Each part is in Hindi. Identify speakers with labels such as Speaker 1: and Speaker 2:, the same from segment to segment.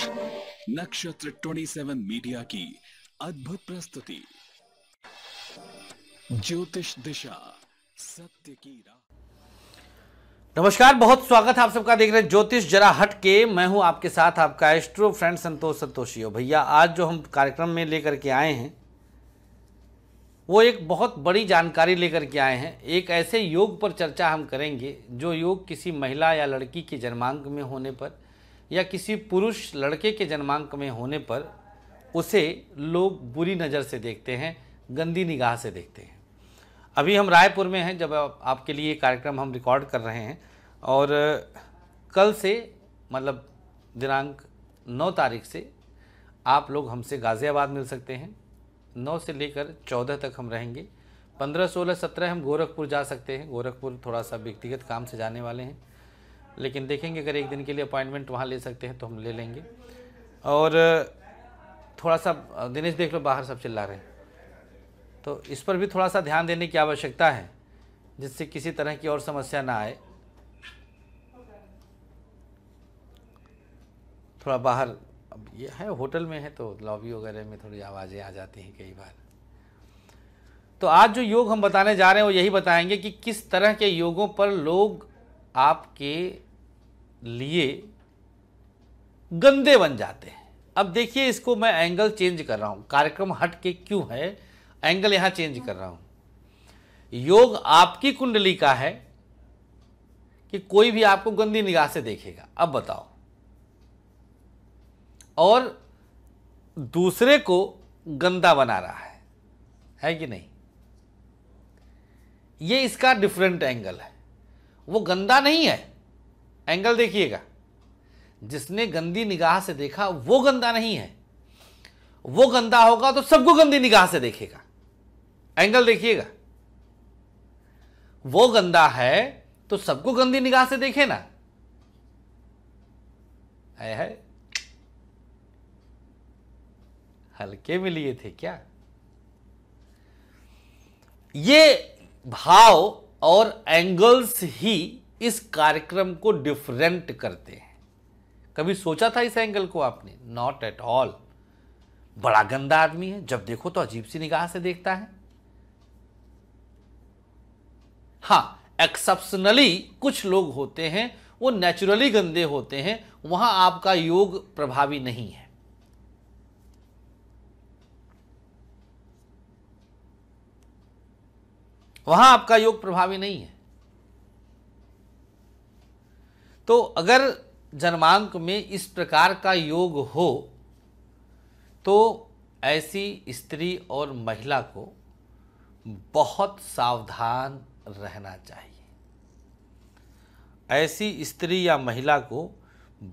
Speaker 1: नक्षत्र 27 मीडिया की अद्भुत प्रस्तुति ज्योतिष दिशा सत्य की राह नमस्कार बहुत स्वागत है आप सबका देख रहे हैं ज्योतिष जरा हट के मैं हूं आपके साथ आपका एस्ट्रो फ्रेंड संतोष संतोषी भैया आज जो हम कार्यक्रम में लेकर के आए हैं वो एक बहुत बड़ी जानकारी लेकर के आए हैं एक ऐसे योग पर चर्चा हम करेंगे जो योग किसी महिला या लड़की के जन्मांक में होने पर या किसी पुरुष लड़के के जन्मांक में होने पर उसे लोग बुरी नज़र से देखते हैं गंदी निगाह से देखते हैं अभी हम रायपुर में हैं जब आपके लिए कार्यक्रम हम रिकॉर्ड कर रहे हैं और कल से मतलब दिनांक 9 तारीख से आप लोग हमसे गाज़ियाबाद मिल सकते हैं 9 से लेकर 14 तक हम रहेंगे 15, 16, 17 हम गोरखपुर जा सकते हैं गोरखपुर थोड़ा सा व्यक्तिगत काम से जाने वाले हैं लेकिन देखेंगे अगर एक दिन के लिए अपॉइंटमेंट वहाँ ले सकते हैं तो हम ले लेंगे और थोड़ा सा दिनेश देख लो बाहर सब चिल्ला रहे हैं तो इस पर भी थोड़ा सा ध्यान देने की आवश्यकता है जिससे किसी तरह की और समस्या ना आए थोड़ा बाहर अब ये है होटल में है तो लॉबी वगैरह में थोड़ी आवाज़ें आ जाती हैं कई बार तो आज जो योग हम बताने जा रहे हैं वो यही बताएंगे कि किस तरह के योगों पर लोग आपके लिए गंदे बन जाते हैं अब देखिए इसको मैं एंगल चेंज कर रहा हूँ कार्यक्रम हट के क्यों है एंगल यहाँ चेंज कर रहा हूँ योग आपकी कुंडली का है कि कोई भी आपको गंदी निगाह से देखेगा अब बताओ और दूसरे को गंदा बना रहा है है कि नहीं ये इसका डिफरेंट एंगल है वो गंदा नहीं है एंगल देखिएगा जिसने गंदी निगाह से देखा वो गंदा नहीं है वो गंदा होगा तो सबको गंदी निगाह से देखेगा एंगल देखिएगा वो गंदा है तो सबको गंदी निगाह से देखे ना है है हल्के में लिए थे क्या ये भाव और एंगल्स ही इस कार्यक्रम को डिफरेंट करते हैं कभी सोचा था इस एंगल को आपने नॉट एट ऑल बड़ा गंदा आदमी है जब देखो तो अजीब सी निगाह से देखता है हाँ एक्सेप्शनली कुछ लोग होते हैं वो नेचुरली गंदे होते हैं वहाँ आपका योग प्रभावी नहीं है वहां आपका योग प्रभावी नहीं है तो अगर जन्मांक में इस प्रकार का योग हो तो ऐसी स्त्री और महिला को बहुत सावधान रहना चाहिए ऐसी स्त्री या महिला को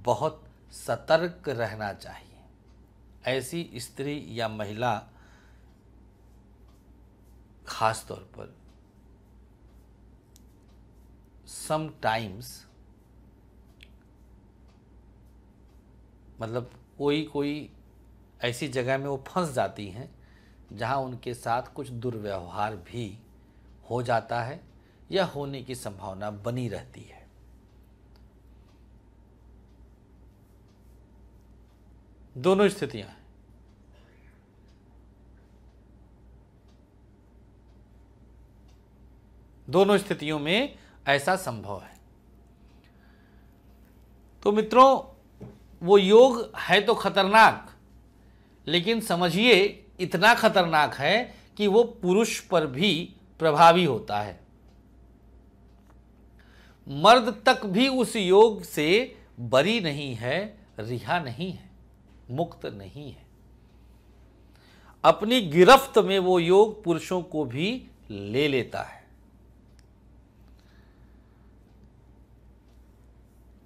Speaker 1: बहुत सतर्क रहना चाहिए ऐसी स्त्री या महिला खास तौर पर समटाइम्स मतलब कोई कोई ऐसी जगह में वो फंस जाती हैं जहां उनके साथ कुछ दुर्व्यवहार भी हो जाता है या होने की संभावना बनी रहती है दोनों स्थितियां दोनों स्थितियों में ऐसा संभव है तो मित्रों वो योग है तो खतरनाक लेकिन समझिए इतना खतरनाक है कि वो पुरुष पर भी प्रभावी होता है मर्द तक भी उस योग से बरी नहीं है रिहा नहीं है मुक्त नहीं है अपनी गिरफ्त में वो योग पुरुषों को भी ले लेता है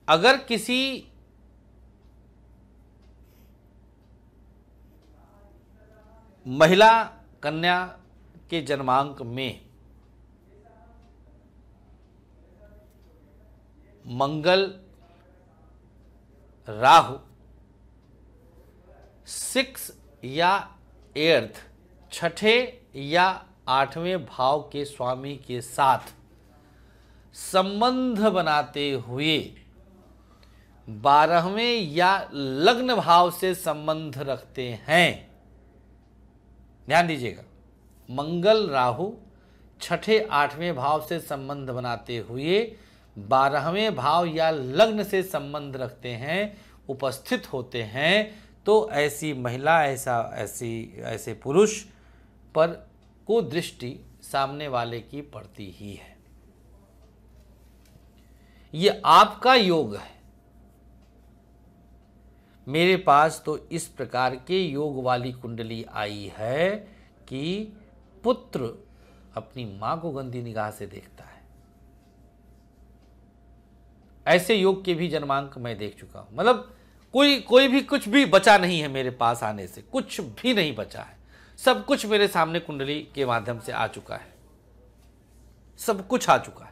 Speaker 1: अगर किसी महिला कन्या के जन्मांक में मंगल राहु सिक्स या एर्थ छठे या आठवें भाव के स्वामी के साथ संबंध बनाते हुए बारहवें या लग्न भाव से संबंध रखते हैं ध्यान दीजिएगा मंगल राहु छठे आठवें भाव से संबंध बनाते हुए बारहवें भाव या लग्न से संबंध रखते हैं उपस्थित होते हैं तो ऐसी महिला ऐसा ऐसी ऐसे पुरुष पर को दृष्टि सामने वाले की पड़ती ही है ये आपका योग है मेरे पास तो इस प्रकार के योग वाली कुंडली आई है कि पुत्र अपनी माँ को गंदी निगाह से देखता है ऐसे योग के भी जन्मांक मैं देख चुका हूँ मतलब कोई कोई भी कुछ भी बचा नहीं है मेरे पास आने से कुछ भी नहीं बचा है सब कुछ मेरे सामने कुंडली के माध्यम से आ चुका है सब कुछ आ चुका है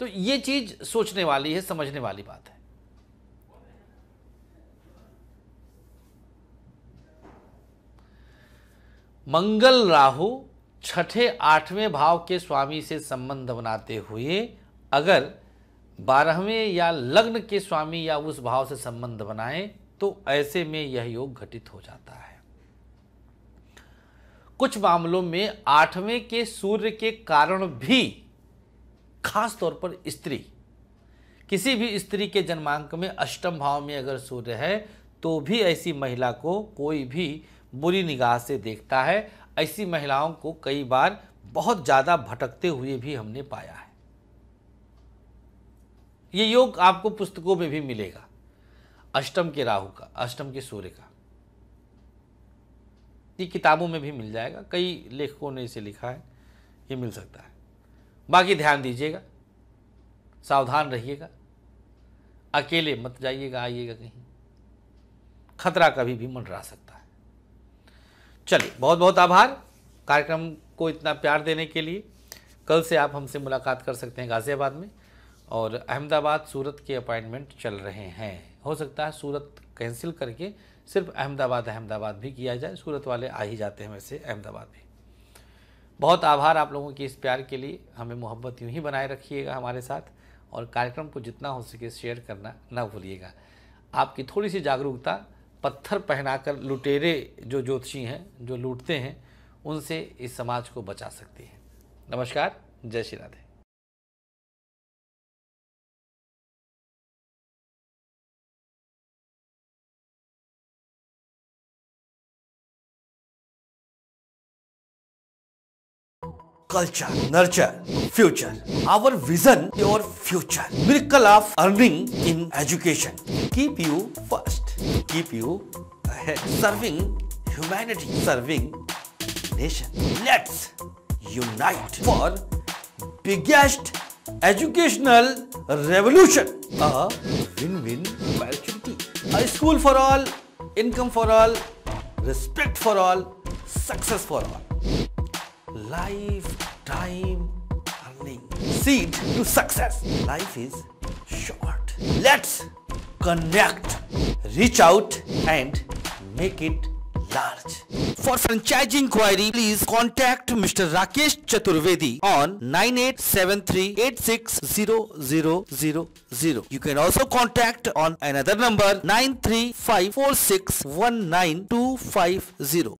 Speaker 1: तो ये चीज़ सोचने वाली है समझने वाली बात है मंगल राहु छठे आठवें भाव के स्वामी से संबंध बनाते हुए अगर बारहवें या लग्न के स्वामी या उस भाव से संबंध बनाए तो ऐसे में यह योग घटित हो जाता है कुछ मामलों में आठवें के सूर्य के कारण भी खास तौर पर स्त्री किसी भी स्त्री के जन्मांक में अष्टम भाव में अगर सूर्य है तो भी ऐसी महिला को कोई भी बुरी निगाह से देखता है ऐसी महिलाओं को कई बार बहुत ज़्यादा भटकते हुए भी हमने पाया है ये योग आपको पुस्तकों में भी मिलेगा अष्टम के राहु का अष्टम के सूर्य का ये किताबों में भी मिल जाएगा कई लेखकों ने इसे लिखा है ये मिल सकता है बाकी ध्यान दीजिएगा सावधान रहिएगा अकेले मत जाइएगा आइएगा कहीं खतरा कभी भी मंडरा सकता है चलिए बहुत बहुत आभार कार्यक्रम को इतना प्यार देने के लिए कल से आप हमसे मुलाकात कर सकते हैं गाज़ियाबाद में और अहमदाबाद सूरत के अपॉइंटमेंट चल रहे हैं हो सकता है सूरत कैंसिल करके सिर्फ अहमदाबाद अहमदाबाद भी किया जाए सूरत वाले आ ही जाते हैं वैसे अहमदाबाद भी बहुत आभार आप लोगों की इस प्यार के लिए हमें मोहब्बत यूँ ही बनाए रखिएगा हमारे साथ और कार्यक्रम को जितना हो सके शेयर करना ना भूलिएगा आपकी थोड़ी सी जागरूकता पत्थर पहनाकर लुटेरे जो ज्योतिषी हैं जो लूटते हैं उनसे इस समाज को बचा सकती है नमस्कार जय Shri Radhe culture nurture future our vision your future miracle of earning in education keep you first keep you ahead. Serving humanity, serving nation. Let's unite for biggest educational revolution. A win-win opportunity. A school for all, income for all, respect for all, success for all. Lifetime earning. Seed to success. Life is short. Let's connect, reach out and make it large. For franchise inquiry, please contact Mr. Rakesh Chaturvedi on 9873860000. You can also contact on another number 9354619250.